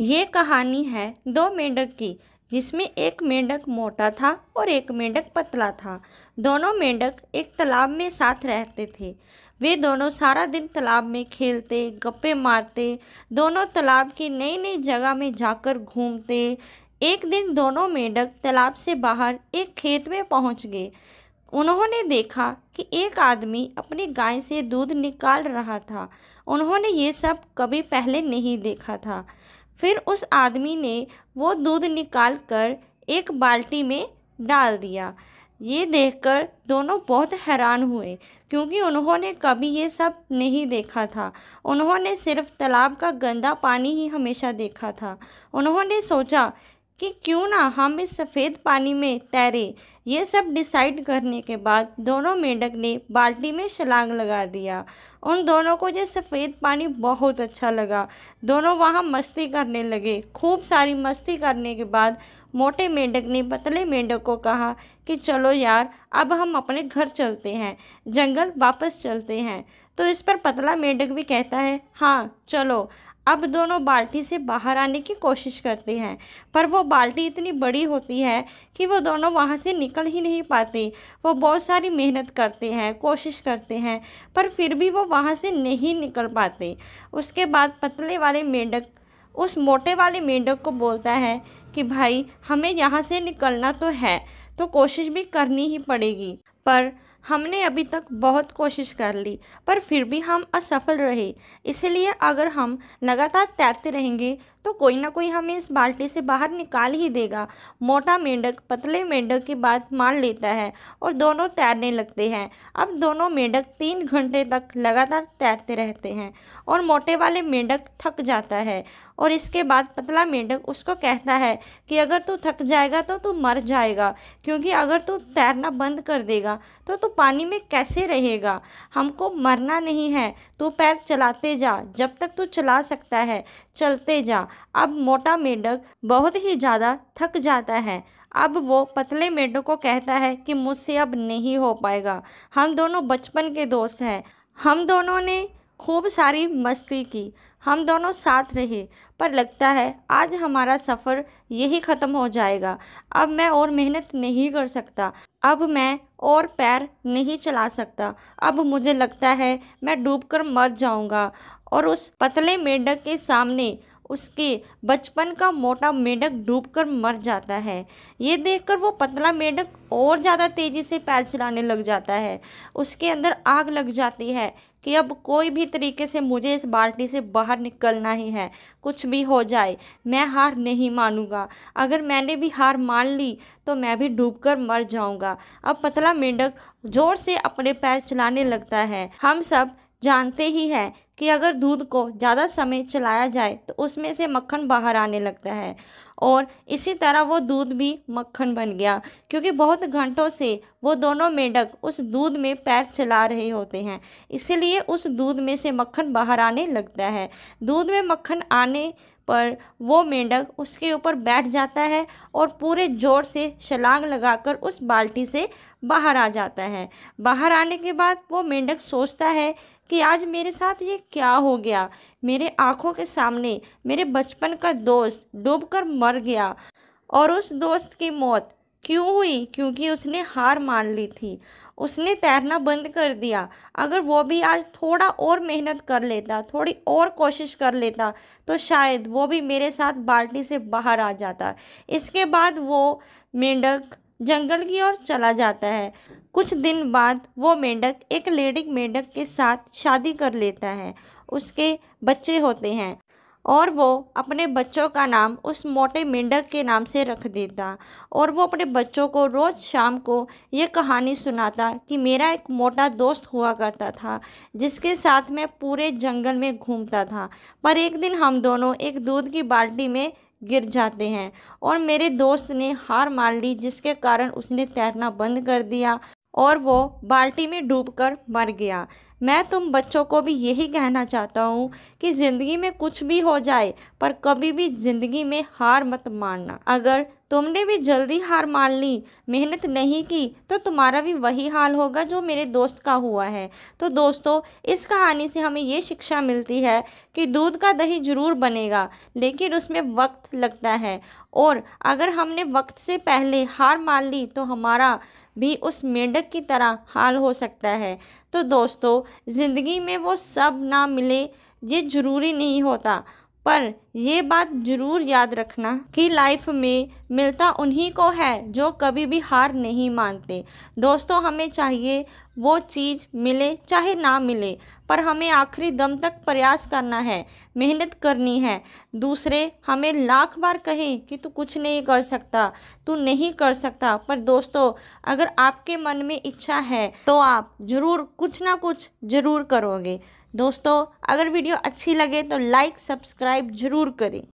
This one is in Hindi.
ये कहानी है दो मेंढक की जिसमें एक मेंढक मोटा था और एक मेंढक पतला था दोनों मेंढक एक तालाब में साथ रहते थे वे दोनों सारा दिन तालाब में खेलते गप्पे मारते दोनों तालाब की नई नई जगह में जाकर घूमते एक दिन दोनों मेंढक तालाब से बाहर एक खेत में पहुंच गए उन्होंने देखा कि एक आदमी अपनी गाय से दूध निकाल रहा था उन्होंने ये सब कभी पहले नहीं देखा था फिर उस आदमी ने वो दूध निकाल कर एक बाल्टी में डाल दिया ये देखकर दोनों बहुत हैरान हुए क्योंकि उन्होंने कभी ये सब नहीं देखा था उन्होंने सिर्फ तालाब का गंदा पानी ही हमेशा देखा था उन्होंने सोचा कि क्यों ना हम इस सफ़ेद पानी में तैरें ये सब डिसाइड करने के बाद दोनों मेंढक ने बाल्टी में छलांग लगा दिया उन दोनों को ये सफ़ेद पानी बहुत अच्छा लगा दोनों वहाँ मस्ती करने लगे खूब सारी मस्ती करने के बाद मोटे मेंढक ने पतले मेंढक को कहा कि चलो यार अब हम अपने घर चलते हैं जंगल वापस चलते हैं तो इस पर पतला मेंढक भी कहता है हाँ चलो अब दोनों बाल्टी से बाहर आने की कोशिश करते हैं पर वो बाल्टी इतनी बड़ी होती है कि वो दोनों वहाँ से निकल ही नहीं पाते वो बहुत सारी मेहनत करते हैं कोशिश करते हैं पर फिर भी वो वहाँ से नहीं निकल पाते उसके बाद पतले वाले मेंढक उस मोटे वाले मेंढक को बोलता है कि भाई हमें यहाँ से निकलना तो है तो कोशिश भी करनी ही पड़ेगी पर हमने अभी तक बहुत कोशिश कर ली पर फिर भी हम असफल रहे इसलिए अगर हम लगातार तैरते रहेंगे तो कोई ना कोई हमें इस बाल्टी से बाहर निकाल ही देगा मोटा मेंढक पतले मेंढक की बात मान लेता है और दोनों तैरने लगते हैं अब दोनों मेंढक तीन घंटे तक लगातार तैरते रहते हैं और मोटे वाले मेंढक थक जाता है और इसके बाद पतला मेंढक उसको कहता है कि अगर तू थक जाएगा तो तू मर जाएगा क्योंकि अगर तू तैरना बंद कर देगा रहेगा तो तू पानी में कैसे रहेगा हमको मरना नहीं है तू पैर चलाते जा जब तक तू चला सकता है चलते जा अब मोटा मेंढक बहुत ही ज़्यादा थक जाता है अब वो पतले मेंढक को कहता है कि मुझसे अब नहीं हो पाएगा हम दोनों बचपन के दोस्त हैं हम दोनों ने खूब सारी मस्ती की हम दोनों साथ रहे पर लगता है आज हमारा सफ़र यही ख़त्म हो जाएगा अब मैं और मेहनत नहीं कर सकता अब मैं और पैर नहीं चला सकता अब मुझे लगता है मैं डूबकर मर जाऊंगा और उस पतले मेंढक के सामने उसके बचपन का मोटा मेढक डूबकर मर जाता है ये देखकर वो पतला मेढक और ज़्यादा तेज़ी से पैर चलाने लग जाता है उसके अंदर आग लग जाती है कि अब कोई भी तरीके से मुझे इस बाल्टी से बाहर निकलना ही है कुछ भी हो जाए मैं हार नहीं मानूंगा अगर मैंने भी हार मान ली तो मैं भी डूबकर मर जाऊंगा अब पतला मेंढक जोर से अपने पैर चलाने लगता है हम सब जानते ही हैं कि अगर दूध को ज़्यादा समय चलाया जाए तो उसमें से मक्खन बाहर आने लगता है और इसी तरह वो दूध भी मक्खन बन गया क्योंकि बहुत घंटों से वो दोनों मेंढक उस दूध में पैर चला रहे होते हैं इसीलिए उस दूध में से मक्खन बाहर आने लगता है दूध में मक्खन आने पर वो मेंढक उसके ऊपर बैठ जाता है और पूरे जोर से छलांग लगाकर उस बाल्टी से बाहर आ जाता है बाहर आने के बाद वो मेंढक सोचता है कि आज मेरे साथ ये क्या हो गया मेरे आँखों के सामने मेरे बचपन का दोस्त डूबकर मर गया और उस दोस्त की मौत क्यों हुई क्योंकि उसने हार मान ली थी उसने तैरना बंद कर दिया अगर वो भी आज थोड़ा और मेहनत कर लेता थोड़ी और कोशिश कर लेता तो शायद वो भी मेरे साथ बाल्टी से बाहर आ जाता इसके बाद वो मेंढक जंगल की ओर चला जाता है कुछ दिन बाद वो मेंढक एक लेडिक मेंढक के साथ शादी कर लेता है उसके बच्चे होते हैं और वो अपने बच्चों का नाम उस मोटे मेंढक के नाम से रख देता और वो अपने बच्चों को रोज़ शाम को ये कहानी सुनाता कि मेरा एक मोटा दोस्त हुआ करता था जिसके साथ मैं पूरे जंगल में घूमता था पर एक दिन हम दोनों एक दूध की बाल्टी में गिर जाते हैं और मेरे दोस्त ने हार मान ली जिसके कारण उसने तैरना बंद कर दिया और वो बाल्टी में डूबकर मर गया मैं तुम बच्चों को भी यही कहना चाहता हूँ कि ज़िंदगी में कुछ भी हो जाए पर कभी भी ज़िंदगी में हार मत मानना अगर तुमने भी जल्दी हार मान ली मेहनत नहीं की तो तुम्हारा भी वही हाल होगा जो मेरे दोस्त का हुआ है तो दोस्तों इस कहानी से हमें ये शिक्षा मिलती है कि दूध का दही ज़रूर बनेगा लेकिन उसमें वक्त लगता है और अगर हमने वक्त से पहले हार मान ली तो हमारा भी उस मेंढक की तरह हाल हो सकता है तो दोस्तों ज़िंदगी में वो सब ना मिले ये ज़रूरी नहीं होता पर ये बात ज़रूर याद रखना कि लाइफ में मिलता उन्हीं को है जो कभी भी हार नहीं मानते दोस्तों हमें चाहिए वो चीज़ मिले चाहे ना मिले पर हमें आखिरी दम तक प्रयास करना है मेहनत करनी है दूसरे हमें लाख बार कहें कि तू कुछ नहीं कर सकता तू नहीं कर सकता पर दोस्तों अगर आपके मन में इच्छा है तो आप ज़रूर कुछ ना कुछ ज़रूर करोगे दोस्तों अगर वीडियो अच्छी लगे तो लाइक सब्सक्राइब ज़रूर करें